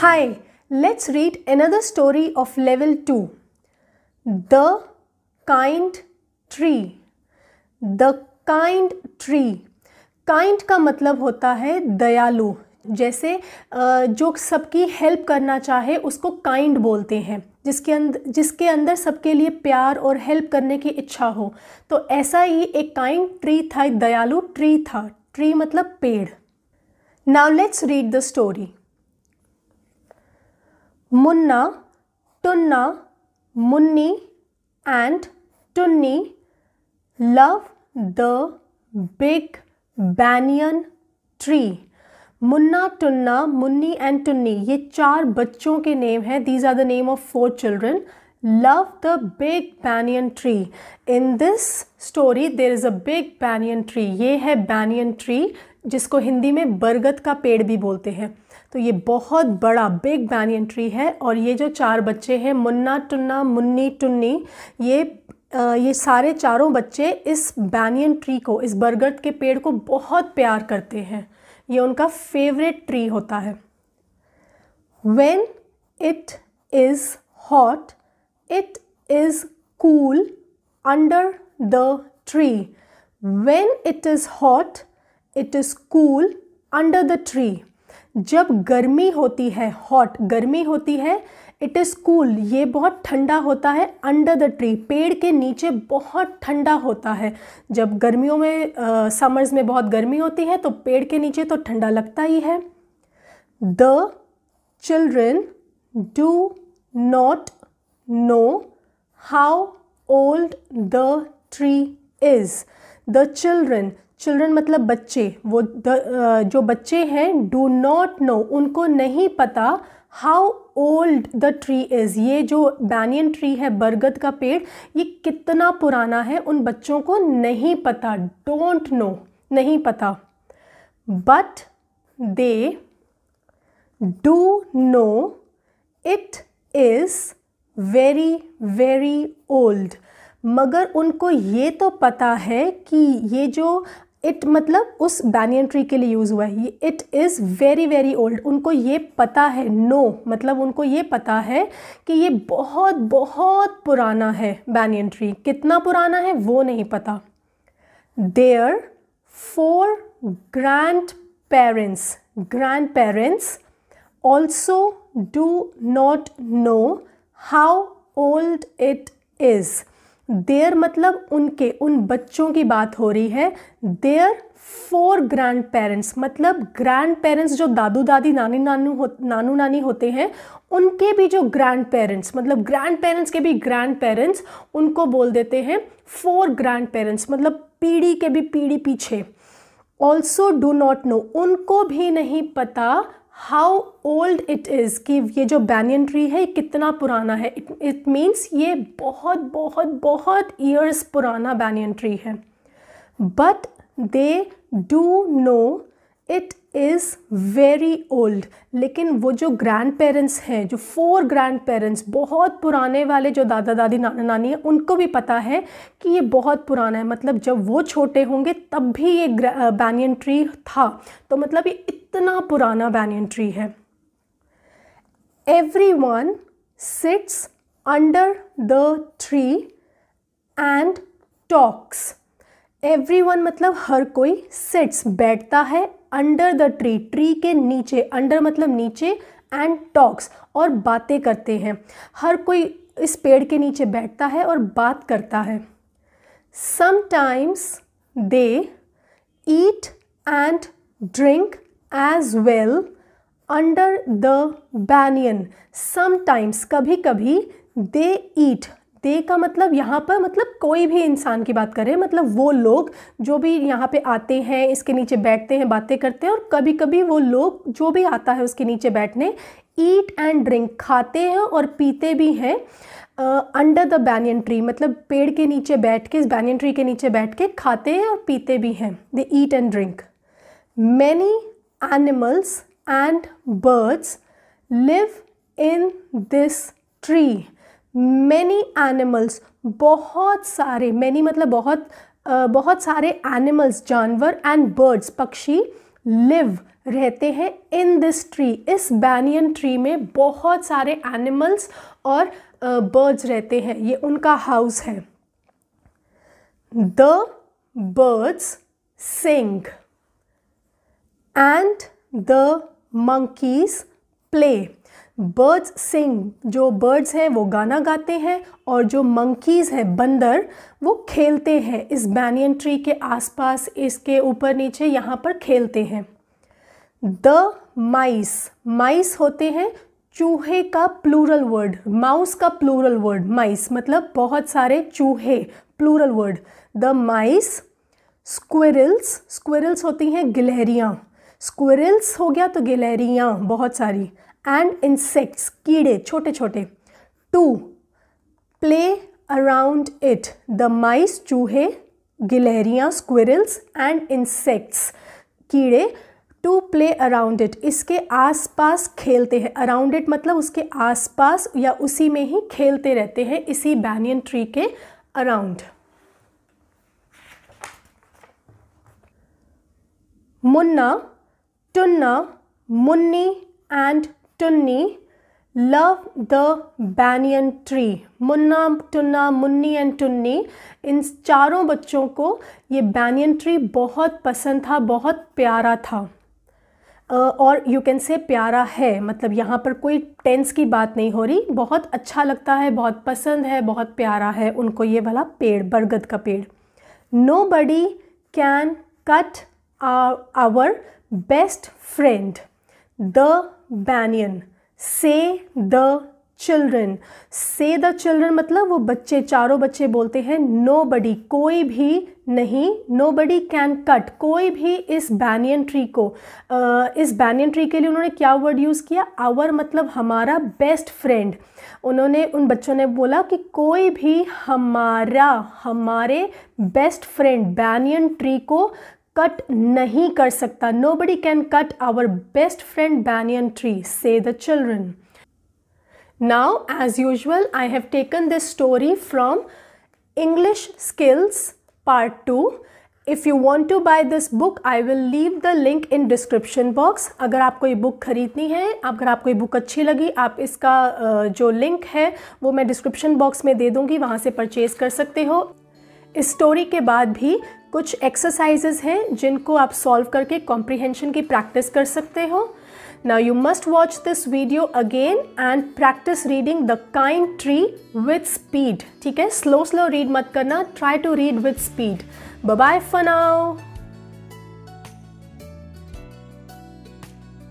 Hi, let's read another story of level 2. The kind tree. The kind tree. Kind का मतलब होता है दयालु जैसे जो सबकी हेल्प करना चाहे उसको काइंड बोलते हैं जिसके अंदर जिसके अंदर सबके लिए प्यार और हेल्प करने की इच्छा हो तो ऐसा ही एक काइंड ट्री था एक दयालु ट्री था ट्री मतलब पेड़ now let's read the story Munna Tunna Munni and Tunni love the big banyan tree Munna Tunna Munni and Tunni ये चार बच्चों के नेम हैं these are the name of four children love the big banyan tree in this story there is a big banyan tree ये है banyan tree जिसको हिंदी में बरगद का पेड़ भी बोलते हैं तो ये बहुत बड़ा बिग बैनियन ट्री है और ये जो चार बच्चे हैं मुन्ना टुन्ना मुन्नी टुन्नी ये ये सारे चारों बच्चे इस बैनियन ट्री को इस बरगद के पेड़ को बहुत प्यार करते हैं ये उनका फेवरेट ट्री होता है when it is hot it is cool under the tree when it is hot it is cool under the tree जब गर्मी होती है हॉट गर्मी होती है इट इज़ कूल ये बहुत ठंडा होता है अंडर द ट्री पेड़ के नीचे बहुत ठंडा होता है जब गर्मियों में समर्स uh, में बहुत गर्मी होती है तो पेड़ के नीचे तो ठंडा लगता ही है the children do not know how old the tree is the children children मतलब बच्चे वो द, जो बच्चे हैं डू नॉट नो उनको नहीं पता how old the tree is ये जो बैनियन ट्री है बरगद का पेड़ ये कितना पुराना है उन बच्चों को नहीं पता डोंट नो नहीं पता but they do know it is very very old मगर उनको ये तो पता है कि ये जो इट मतलब उस बैनियन ट्री के लिए यूज़ हुआ है it is very very old उनको ये पता है नो no, मतलब उनको ये पता है कि ये बहुत बहुत पुराना है बैनियन ट्री कितना पुराना है वो नहीं पता their four grandparents grandparents also do not know how old it is there मतलब उनके उन बच्चों की बात हो रही है देयर फोर ग्रैंड पेरेंट्स मतलब ग्रैंड पेरेंट्स जो दादू दादी नानी नानू हो नानू नानी होते हैं उनके भी जो ग्रैंड पेरेंट्स मतलब ग्रैंड पेरेंट्स के भी ग्रैंड पेरेंट्स उनको बोल देते हैं फोर ग्रैंड पेरेंट्स मतलब पीढ़ी के भी पीढ़ी पीछे ऑल्सो डू नॉट नो उनको भी नहीं पता हाउ ओल्ड इट इज़ कि ये जो बैनियन ट्री है कितना पुराना है इट इट मीन्स ये बहुत बहुत बहुत ईयर्स पुराना बैनियन ट्री है but they do know it is very old लेकिन वो जो ग्रैंड पेरेंट्स हैं जो फोर ग्रैंड पेरेंट्स बहुत पुराने वाले जो दादा दादी नाना नानी हैं उनको भी पता है कि ये बहुत पुराना है मतलब जब वो छोटे होंगे तब भी ये बैनियन ट्री था तो मतलब ये इतना पुराना बैनियन ट्री है everyone sits under the tree and talks everyone मतलब हर कोई सिट्स बैठता है अंडर द ट्री ट्री के नीचे अंडर मतलब नीचे एंड टॉक्स और बातें करते हैं हर कोई इस पेड़ के नीचे बैठता है और बात करता है sometimes they eat and drink as well under the banyan sometimes कभी कभी दे ईट दे का मतलब यहाँ पर मतलब कोई भी इंसान की बात करें मतलब वो लोग जो भी यहाँ पे आते हैं इसके नीचे बैठते हैं बातें करते हैं और कभी कभी वो लोग जो भी आता है उसके नीचे बैठने ईट एंड ड्रिंक खाते हैं और पीते भी हैं अंडर द बैनियन ट्री मतलब पेड़ के नीचे बैठ के इस बैनियन ट्री के नीचे बैठ के खाते हैं और पीते भी हैं they eat and drink many animals and birds live in this tree. Many animals, बहुत सारे many मतलब बहुत uh, बहुत सारे animals जानवर and birds पक्षी live रहते हैं इन दिस ट्री इस बैनियन ट्री में बहुत सारे एनिमल्स और बर्ड्स uh, रहते हैं ये उनका हाउस है the birds sing and the monkeys play birds sing जो बर्ड्स हैं वो गाना गाते हैं और जो मंकीज़ हैं बंदर वो खेलते हैं इस बैनियन ट्री के आसपास इसके ऊपर नीचे यहाँ पर खेलते हैं द माइस माइस होते हैं चूहे का प्लूरल वर्ड माउस का प्लूरल वर्ड माइस मतलब बहुत सारे चूहे plural word the mice squirrels squirrels होती हैं गिलहरियाँ स्क्वेरल्स हो गया तो गिलहरियाँ बहुत सारी एंड इंसेक्ट्स कीड़े छोटे छोटे to play around it the mice चूहे गिलहरियाँ स्क्वेरल्स एंड इंसेक्ट्स कीड़े टू प्ले अराउंड इट इसके आसपास खेलते हैं अराउंड इट मतलब उसके आसपास या उसी में ही खेलते रहते हैं इसी बैनियन ट्री के around Munna Tunna, Munni and Tunni love the banyan tree. Munna Tunna Munni and Tunni इन चारों बच्चों को ये बैनियन ट्री बहुत पसंद था बहुत प्यारा था और यू कैन से प्यारा है मतलब यहाँ पर कोई टेंस की बात नहीं हो रही बहुत अच्छा लगता है बहुत पसंद है बहुत प्यारा है उनको ये वाला पेड़ बरगद का पेड़ nobody can cut our best friend the banyan say the children say the children मतलब वो बच्चे चारों बच्चे बोलते हैं नो बडी कोई भी नहीं नो बडी कैन कट कोई भी इस बैनियन ट्री को इस बैनियन ट्री के लिए उन्होंने क्या वर्ड यूज़ किया आवर मतलब हमारा बेस्ट फ्रेंड उन्होंने उन बच्चों ने बोला कि कोई भी हमारा हमारे बेस्ट फ्रेंड बैनियन ट्री को कट नहीं कर सकता nobody can cut our best friend banyan tree say the children now as usual I have taken this story from English skills part two if you want to buy this book I will leave the link in description box अगर आपको ये book खरीदनी है अगर आपको ये book अच्छी लगी आप इसका जो लिंक है वो मैं डिस्क्रिप्शन बॉक्स में दे दूँगी वहाँ से परचेज़ कर सकते हो इस स्टोरी के बाद भी कुछ एक्सरसाइजेज हैं जिनको आप सॉल्व करके कॉम्प्रिहेंशन की प्रैक्टिस कर सकते हो now you must watch this video again and practice reading the kind tree with speed ठीक है स्लो स्लो रीड मत करना try to read with speed bye for now